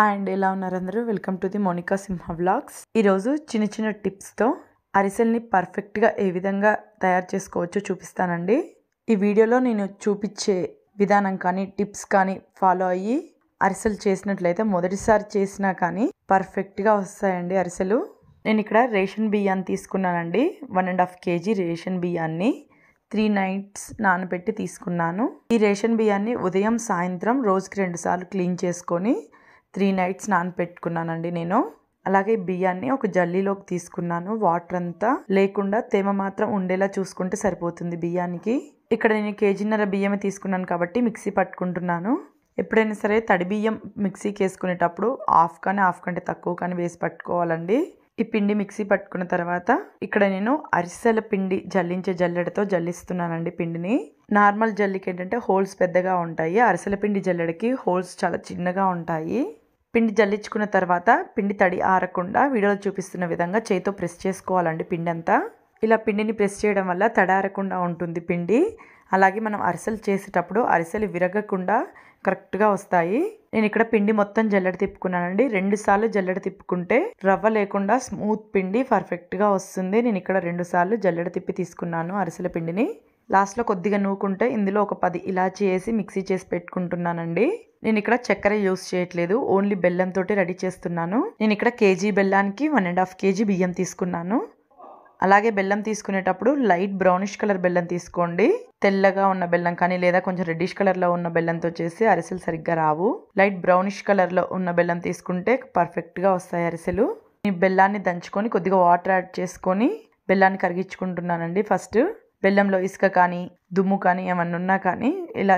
hi అండి ఎలా ఉన్నారు అందరూ welcome to the Monika Simha vlogs ఈరోజు చిన్న చిన్న టిప్స్తో అరిసెల్ని పర్ఫెక్ట్గా ఏ విధంగా తయారు చేసుకోవచ్చో చూపిస్తానండి ఈ వీడియోలో నేను చూపించే విధానం కానీ టిప్స్ కానీ ఫాలో అయ్యి అరిసెలు చేసినట్లయితే మొదటిసారి చేసినా కానీ పర్ఫెక్ట్గా వస్తాయండి అరిసెలు నేను ఇక్కడ రేషన్ బియ్యాన్ని తీసుకున్నానండి one and half KG ration బియ్యాన్ని త్రీ నైట్స్ నానబెట్టి తీసుకున్నాను ఈ రేషన్ బియ్యాన్ని ఉదయం సాయంత్రం రోజుకి రెండుసార్లు క్లీన్ చేసుకొని త్రీ నైట్స్ నానపెట్టుకున్నానండి నేను అలాగే బియ్యాన్ని ఒక జల్లీలోకి తీసుకున్నాను వాటర్ అంతా లేకుండా తేమ మాత్రం ఉండేలా చూసుకుంటే సరిపోతుంది బియ్యానికి ఇక్కడ నేను కేజీన్నర బియ్యమే తీసుకున్నాను కాబట్టి మిక్సీ పట్టుకుంటున్నాను ఎప్పుడైనా సరే తడి బియ్యం మిక్సీకి వేసుకునేటప్పుడు హాఫ్ కానీ హాఫ్ కంటే తక్కువ కానీ వేసి పట్టుకోవాలండి ఈ పిండి మిక్సీ పట్టుకున్న తర్వాత ఇక్కడ నేను అరిసెల పిండి జల్లించే జల్లెడతో జల్లిస్తున్నానండి పిండిని నార్మల్ జల్లికి ఏంటంటే హోల్స్ పెద్దగా ఉంటాయి అరిసెల పిండి జల్లెడకి హోల్స్ చాలా చిన్నగా ఉంటాయి పిండి జల్లించుకున్న తర్వాత పిండి తడి ఆరకుండా వీడియోలో చూపిస్తున్న విధంగా చేతితో ప్రెస్ చేసుకోవాలండి పిండి అంతా ఇలా పిండిని ప్రెస్ చేయడం వల్ల తడారకుండా ఉంటుంది పిండి అలాగే మనం అరిసెలు చేసేటప్పుడు అరిసెలు విరగకుండా కరెక్ట్గా వస్తాయి నేను ఇక్కడ పిండి మొత్తం జల్లెడ తిప్పుకున్నానండి రెండు సార్లు జల్లెడ తిప్పుకుంటే రవ్వ లేకుండా స్మూత్ పిండి పర్ఫెక్ట్గా వస్తుంది నేను ఇక్కడ రెండు సార్లు జల్లెడ తిప్పి తీసుకున్నాను అరిసెల పిండిని లాస్ట్లో కొద్దిగా నూకుంటే ఇందులో ఒక పది ఇలాచి వేసి మిక్సీ చేసి పెట్టుకుంటున్నానండి నేను ఇక్కడ చక్కెర యూస్ చేయట్లేదు ఓన్లీ బెల్లంతో రెడీ చేస్తున్నాను నేను ఇక్కడ కేజీ బెల్లానికి వన్ అండ్ హాఫ్ కేజీ బియ్యం తీసుకున్నాను అలాగే బెల్లం తీసుకునేటప్పుడు లైట్ బ్రౌనిష్ కలర్ బెల్లం తీసుకోండి తెల్లగా ఉన్న బెల్లం కానీ లేదా కొంచెం రెడ్డిష్ కలర్లో ఉన్న బెల్లంతో చేసి అరిసెలు సరిగ్గా రావు లైట్ బ్రౌనిష్ కలర్లో ఉన్న బెల్లం తీసుకుంటే పర్ఫెక్ట్గా వస్తాయి అరిసెలు ఈ బెల్లాన్ని దంచుకొని కొద్దిగా వాటర్ యాడ్ చేసుకొని బెల్లాన్ని కరిగించుకుంటున్నానండి ఫస్ట్ బెల్లంలో ఇసుక కానీ దుమ్ము కానీ ఏమన్నా ఉన్నా కానీ ఇలా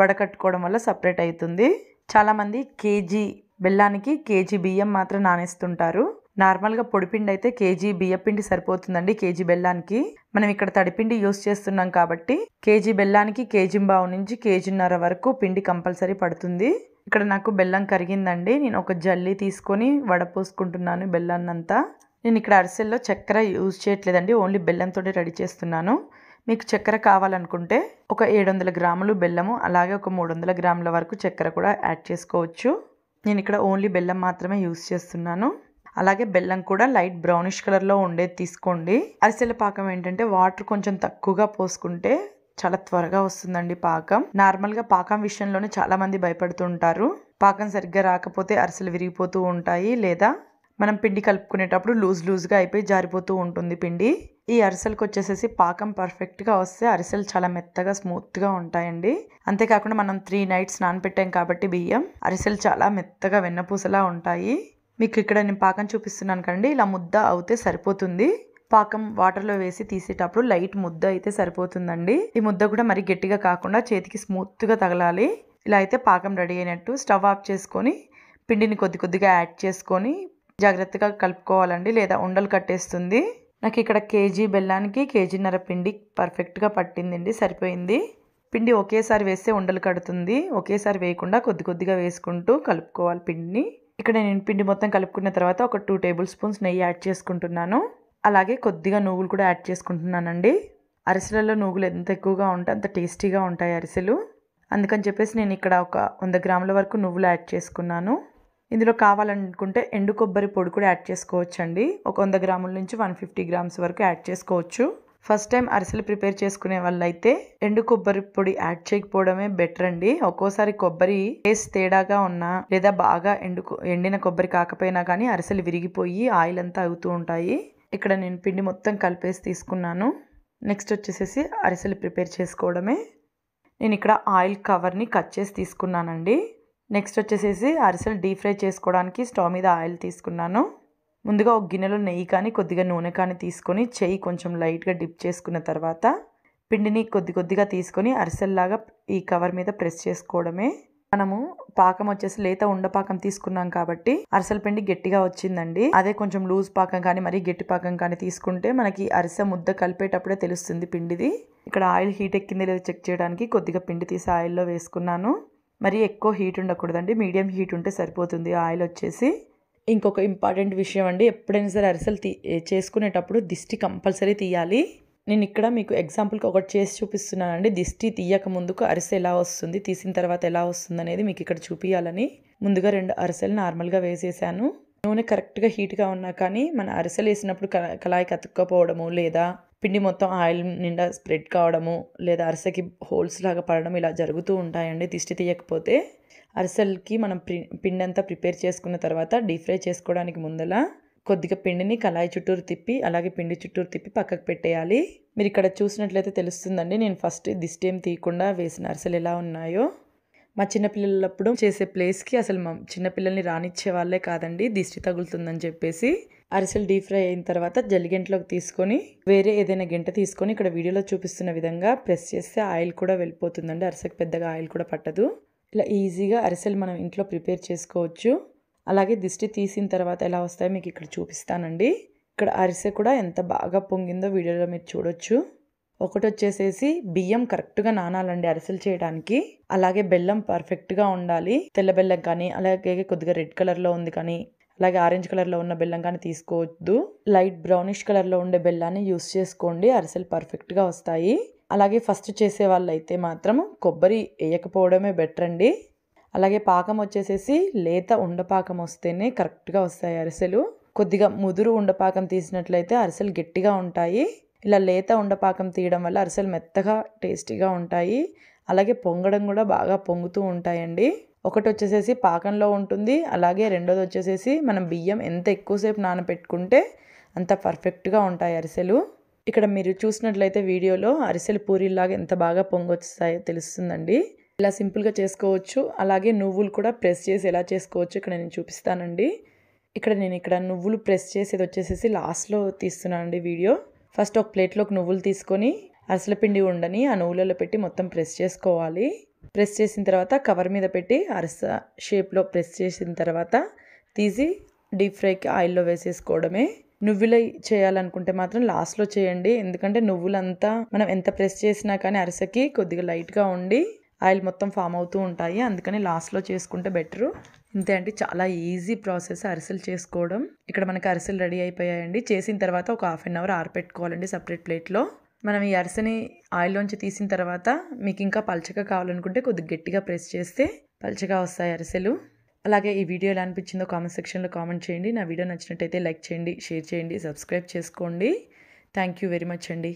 వడకట్టుకోవడం వల్ల సపరేట్ అవుతుంది చాలామంది కేజీ బెల్లానికి కేజీ బియ్యం మాత్రం నానేస్తుంటారు నార్మల్గా పొడిపిండి అయితే కేజీ బియ్యపిండి సరిపోతుందండి కేజీ బెల్లానికి మనం ఇక్కడ తడిపిండి యూస్ చేస్తున్నాం కాబట్టి కేజీ బెల్లానికి కేజీ బావు నుంచి కేజీన్నర వరకు పిండి కంపల్సరీ పడుతుంది ఇక్కడ నాకు బెల్లం కరిగిందండి నేను ఒక జల్లి తీసుకొని వడపోసుకుంటున్నాను బెల్లాన్నంతా నేను ఇక్కడ అరిసెల్లో చక్కెర యూజ్ చేయట్లేదండి ఓన్లీ బెల్లంతో రెడీ చేస్తున్నాను మీకు చక్కెర కావాలనుకుంటే ఒక ఏడు వందల గ్రాములు బెల్లము అలాగే ఒక మూడు వందల గ్రాముల వరకు చక్కెర కూడా యాడ్ చేసుకోవచ్చు నేను ఇక్కడ ఓన్లీ బెల్లం మాత్రమే యూస్ చేస్తున్నాను అలాగే బెల్లం కూడా లైట్ బ్రౌనిష్ కలర్లో ఉండేది తీసుకోండి అరిసెల పాకం ఏంటంటే వాటర్ కొంచెం తక్కువగా పోసుకుంటే చాలా త్వరగా వస్తుందండి పాకం నార్మల్గా పాకం విషయంలోనే చాలామంది భయపడుతుంటారు పాకం సరిగ్గా రాకపోతే అరిసెలు విరిగిపోతూ ఉంటాయి లేదా మనం పిండి కలుపుకునేటప్పుడు లూజ్ లూజ్గా అయిపోయి జారిపోతూ ఉంటుంది పిండి ఈ అరిసెలకు వచ్చేసేసి పాకం పర్ఫెక్ట్గా వస్తే అరిసెలు చాలా మెత్తగా స్మూత్గా ఉంటాయండి అంతేకాకుండా మనం త్రీ నైట్స్ నానపెట్టాం కాబట్టి బియ్యం అరిసెలు చాలా మెత్తగా వెన్నపూసలా ఉంటాయి మీకు ఇక్కడ నేను పాకం చూపిస్తున్నాను కండి ఇలా ముద్ద అవుతే సరిపోతుంది పాకం వాటర్లో వేసి తీసేటప్పుడు లైట్ ముద్ద అయితే సరిపోతుందండి ఈ ముద్ద కూడా మరి గట్టిగా కాకుండా చేతికి స్మూత్గా తగలాలి ఇలా అయితే పాకం రెడీ అయినట్టు స్టవ్ ఆఫ్ చేసుకొని పిండిని కొద్ది కొద్దిగా యాడ్ చేసుకొని జాగ్రత్తగా కలుపుకోవాలండి లేదా ఉండలు కట్టేస్తుంది నాకు ఇక్కడ కేజీ బెల్లానికి కేజీన్నర పిండి పర్ఫెక్ట్గా పట్టిందండి సరిపోయింది పిండి ఒకేసారి వేస్తే ఉండలు కడుతుంది ఒకేసారి వేయకుండా కొద్ది కొద్దిగా వేసుకుంటూ కలుపుకోవాలి పిండిని ఇక్కడ నేను పిండి మొత్తం కలుపుకున్న తర్వాత ఒక టూ టేబుల్ స్పూన్స్ నెయ్యి యాడ్ చేసుకుంటున్నాను అలాగే కొద్దిగా నువ్వులు కూడా యాడ్ చేసుకుంటున్నానండి అరిసెలలో నువ్వులు ఎంత ఎక్కువగా ఉంటే అంత టేస్టీగా ఉంటాయి అరిసెలు అందుకని చెప్పేసి నేను ఇక్కడ ఒక వంద గ్రాముల వరకు నువ్వులు యాడ్ చేసుకున్నాను ఇందులో కావాలనుకుంటే ఎండు కొబ్బరి పొడి కూడా యాడ్ చేసుకోవచ్చండి ఒక వంద గ్రాముల నుంచి వన్ ఫిఫ్టీ గ్రామ్స్ వరకు యాడ్ చేసుకోవచ్చు ఫస్ట్ టైం అరిసెలు ప్రిపేర్ చేసుకునే అయితే ఎండు కొబ్బరి పొడి యాడ్ చేయకపోవడమే బెటర్ అండి ఒక్కోసారి కొబ్బరి టేస్ట్ తేడాగా ఉన్నా లేదా బాగా ఎండు ఎండిన కొబ్బరి కాకపోయినా కానీ అరిసెలు విరిగిపోయి ఆయిల్ అంతా అవుతూ ఉంటాయి ఇక్కడ నేను పిండి మొత్తం కలిపేసి తీసుకున్నాను నెక్స్ట్ వచ్చేసేసి అరిసెలు ప్రిపేర్ చేసుకోవడమే నేను ఇక్కడ ఆయిల్ కవర్ని కట్ చేసి తీసుకున్నానండి నెక్స్ట్ వచ్చేసేసి అరిసెలు డీప్ ఫ్రై చేసుకోవడానికి స్టవ్ మీద ఆయిల్ తీసుకున్నాను ముందుగా ఒక గిన్నెలో నెయ్యి కానీ కొద్దిగా నూనె కానీ తీసుకొని చెయ్యి కొంచెం లైట్గా డిప్ చేసుకున్న తర్వాత పిండిని కొద్ది కొద్దిగా తీసుకొని అరిసెల్లాగా ఈ కవర్ మీద ప్రెస్ చేసుకోవడమే మనము పాకం వచ్చేసి లేత ఉండపాకం తీసుకున్నాం కాబట్టి అరిసెల పిండి గట్టిగా వచ్చిందండి అదే కొంచెం లూజ్ పాకం కానీ మరీ గట్టి పాకం కానీ తీసుకుంటే మనకి అరిసె ముద్ద కలిపేటప్పుడే తెలుస్తుంది పిండిది ఇక్కడ ఆయిల్ హీట్ ఎక్కింది లేదా చెక్ చేయడానికి కొద్దిగా పిండి తీసి ఆయిల్లో వేసుకున్నాను మరి ఎక్కువ హీట్ ఉండకూడదండి మీడియం హీట్ ఉంటే సరిపోతుంది ఆయిల్ వచ్చేసి ఇంకొక ఇంపార్టెంట్ విషయం అండి ఎప్పుడైనా సరే అరిసెలు తీ చేసుకునేటప్పుడు దిష్టి కంపల్సరీ తీయాలి నేను ఇక్కడ మీకు ఎగ్జాంపుల్కి ఒకటి చేసి చూపిస్తున్నానండి దిష్టి తీయక ముందుకు అరిసె ఎలా వస్తుంది తీసిన తర్వాత ఎలా వస్తుంది అనేది మీకు ఇక్కడ చూపించాలని ముందుగా రెండు అరిసెలు నార్మల్గా వేసేసాను నూనె కరెక్ట్గా హీట్గా ఉన్నా కానీ మన అరిసెలు వేసినప్పుడు కళాయి కతుక్కపోవడము లేదా పిండి మొత్తం ఆయిల్ నిండా స్ప్రెడ్ కావడము లేదా అరిసెకి హోల్స్ లాగా పడడం ఇలా జరుగుతూ ఉంటాయండి దిష్టి తీయకపోతే అరిసెలకి మనం పిండి అంతా ప్రిపేర్ చేసుకున్న తర్వాత డీప్ ఫ్రై చేసుకోవడానికి ముందల కొద్దిగా పిండిని కళాయి చుట్టూరు తిప్పి అలాగే పిండి చుట్టూరు తిప్పి పక్కకు పెట్టేయాలి మీరు ఇక్కడ చూసినట్లయితే తెలుస్తుందండి నేను ఫస్ట్ దిష్టి ఏం తీయకుండా వేసిన అరిసెలు ఎలా ఉన్నాయో మా చిన్నపిల్లలప్పుడు చేసే ప్లేస్కి అసలు మా చిన్నపిల్లల్ని రానిచ్చే వాళ్ళే కాదండి దిష్టి తగులుతుందని చెప్పేసి అరిసెలు డీప్ ఫ్రై అయిన తర్వాత జల్లిగంటలోకి తీసుకొని వేరే ఏదైనా గంట తీసుకొని ఇక్కడ వీడియోలో చూపిస్తున్న విధంగా ప్రెస్ చేస్తే ఆయిల్ కూడా వెళ్ళిపోతుందండి అరిసెకు పెద్దగా ఆయిల్ కూడా పట్టదు ఇలా ఈజీగా అరిసెలు మనం ఇంట్లో ప్రిపేర్ చేసుకోవచ్చు అలాగే దిష్టి తీసిన తర్వాత ఎలా వస్తాయో మీకు ఇక్కడ చూపిస్తానండి ఇక్కడ అరిసె కూడా ఎంత బాగా పొంగిందో వీడియోలో మీరు చూడొచ్చు ఒకటి వచ్చేసేసి బియ్యం కరెక్ట్గా నానాలండి అరిసెలు చేయడానికి అలాగే బెల్లం పర్ఫెక్ట్గా ఉండాలి తెల్ల బెల్లం కానీ అలాగే కొద్దిగా రెడ్ కలర్లో ఉంది కానీ అలాగే ఆరెంజ్ కలర్లో ఉన్న బెల్లం కానీ తీసుకోవద్దు లైట్ బ్రౌనిష్ కలర్లో ఉండే బెల్లాన్ని యూస్ చేసుకోండి అరిసెలు పర్ఫెక్ట్గా వస్తాయి అలాగే ఫస్ట్ చేసే వాళ్ళైతే మాత్రం కొబ్బరి వేయకపోవడమే బెటర్ అండి అలాగే పాకం వచ్చేసేసి లేత ఉండపాకం వస్తేనే కరెక్ట్గా వస్తాయి అరిసెలు కొద్దిగా ముదురు ఉండపాకం తీసినట్లయితే అరిసెలు గట్టిగా ఉంటాయి ఇలా లేత ఉండపాకం తీయడం వల్ల అరిసెలు మెత్తగా టేస్టీగా ఉంటాయి అలాగే పొంగడం కూడా బాగా పొంగుతూ ఉంటాయండి ఒకటి వచ్చేసేసి పాకంలో ఉంటుంది అలాగే రెండోది వచ్చేసేసి మనం బియ్యం ఎంత ఎక్కువసేపు నానబెట్టుకుంటే అంత పర్ఫెక్ట్గా ఉంటాయి అరిసెలు ఇక్కడ మీరు చూసినట్లయితే వీడియోలో అరిసెలు పూరీలాగా ఎంత బాగా పొంగొచ్చాయో తెలుస్తుందండి ఇలా సింపుల్గా చేసుకోవచ్చు అలాగే నువ్వులు కూడా ప్రెస్ చేసి ఎలా చేసుకోవచ్చు ఇక్కడ నేను చూపిస్తానండి ఇక్కడ నేను ఇక్కడ నువ్వులు ప్రెస్ చేసేది వచ్చేసేసి లాస్ట్లో తీస్తున్నానండి వీడియో ఫస్ట్ ఒక ప్లేట్లోకి నువ్వులు తీసుకొని పిండి ఉండని ఆ నువ్వులలో పెట్టి మొత్తం ప్రెస్ చేసుకోవాలి ప్రెస్ చేసిన తర్వాత కవర్ మీద పెట్టి అరస షేప్లో ప్రెస్ చేసిన తర్వాత తీసి డీప్ ఫ్రైకి ఆయిల్లో వేసేసుకోవడమే నువ్వులు చేయాలనుకుంటే మాత్రం లాస్ట్లో చేయండి ఎందుకంటే నువ్వులంతా మనం ఎంత ప్రెస్ చేసినా కానీ అరసకి కొద్దిగా లైట్గా ఉండి ఆయిల్ మొత్తం ఫామ్ అవుతూ ఉంటాయి అందుకని లాస్ట్లో చేసుకుంటే బెటరు అంతే అండి చాలా ఈజీ ప్రాసెస్ అరిసెలు చేసుకోవడం ఇక్కడ మనకి అరిసెలు రెడీ అయిపోయాయండి చేసిన తర్వాత ఒక హాఫ్ అన్ అవర్ ఆరపెట్టుకోవాలండి సపరేట్ ప్లేట్లో మనం ఈ అరిసెని ఆయిల్లోంచి తీసిన తర్వాత మీకు ఇంకా పలచగా కావాలనుకుంటే కొద్దిగా గట్టిగా ప్రెస్ చేస్తే పలచగా వస్తాయి అరిసెలు అలాగే ఈ వీడియో ఎలా అనిపించిందో కామెంట్ సెక్షన్లో కామెంట్ చేయండి నా వీడియో నచ్చినట్టయితే లైక్ చేయండి షేర్ చేయండి సబ్స్క్రైబ్ చేసుకోండి థ్యాంక్ యూ వెరీ మచ్ అండి